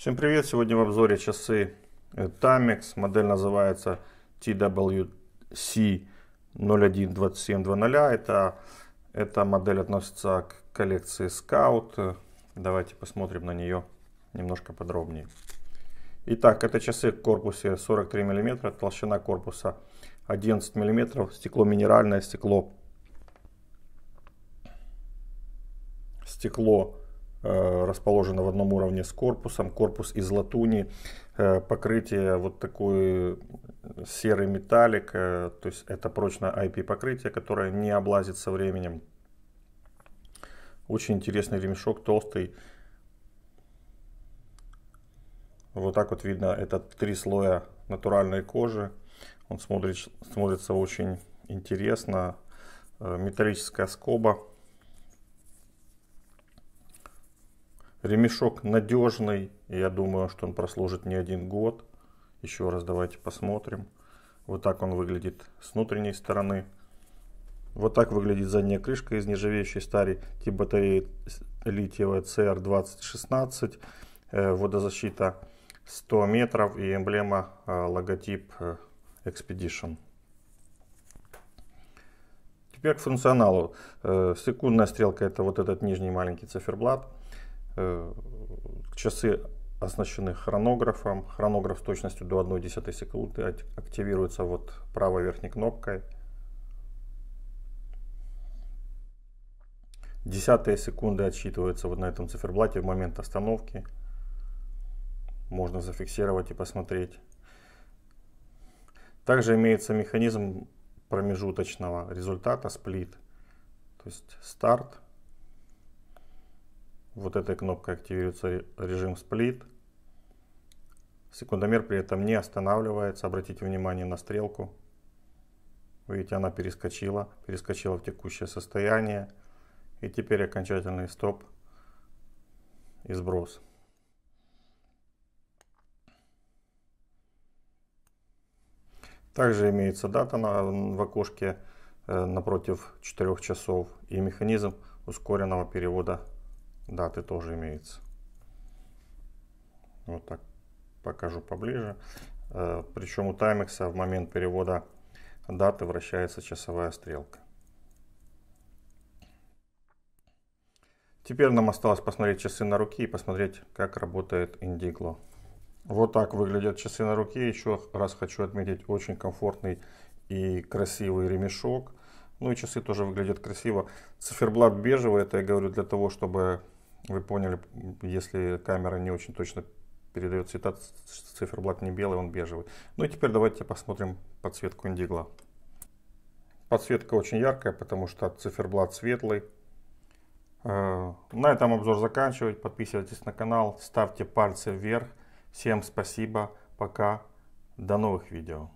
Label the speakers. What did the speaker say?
Speaker 1: Всем привет! Сегодня в обзоре часы э, Tamex. Модель называется twc 012700 а. Это, эта модель относится к коллекции Scout. Давайте посмотрим на нее немножко подробнее. Итак, это часы в корпусе 43 мм, толщина корпуса 11 мм, стекло минеральное, стекло, стекло Э, расположена в одном уровне с корпусом, корпус из латуни, э, покрытие вот такой э, серый металлик, то есть это прочное IP покрытие, которое не облазит со временем. Очень интересный ремешок, толстый. Вот так вот видно, это три слоя натуральной кожи. Он смотрит, смотрится очень интересно. Металлическая скоба Ремешок надежный, я думаю, что он прослужит не один год. Еще раз давайте посмотрим. Вот так он выглядит с внутренней стороны. Вот так выглядит задняя крышка из нержавеющей стали. тип батареи литиевая CR2016. Э, водозащита 100 метров и эмблема, э, логотип э, Expedition. Теперь к функционалу. Секундная стрелка это вот этот нижний маленький циферблат. Э, часы оснащены хронографом. Хронограф с точностью до 1,1 секунды активируется вот правой верхней кнопкой. Десятые секунды отсчитываются вот на этом циферблате в момент остановки. Можно зафиксировать и посмотреть. Также имеется механизм промежуточного результата, сплит. То есть старт, вот этой кнопкой активируется режим сплит. Секундомер при этом не останавливается. Обратите внимание на стрелку. Видите, она перескочила, перескочила в текущее состояние. И теперь окончательный стоп и сброс. Также имеется дата на, в окошке э, напротив 4 часов и механизм ускоренного перевода даты тоже имеется. Вот так покажу поближе. Э, Причем у таймекса в момент перевода даты вращается часовая стрелка. Теперь нам осталось посмотреть часы на руке и посмотреть, как работает Индигло. Вот так выглядят часы на руке. Еще раз хочу отметить очень комфортный и красивый ремешок. Ну и часы тоже выглядят красиво. Циферблат бежевый, это я говорю для того, чтобы вы поняли, если камера не очень точно передает цвета, циферблат не белый, он бежевый. Ну и теперь давайте посмотрим подсветку индигла. Подсветка очень яркая, потому что циферблат светлый. Э, на этом обзор заканчивать. Подписывайтесь на канал, ставьте пальцы вверх. Всем спасибо, пока, до новых видео.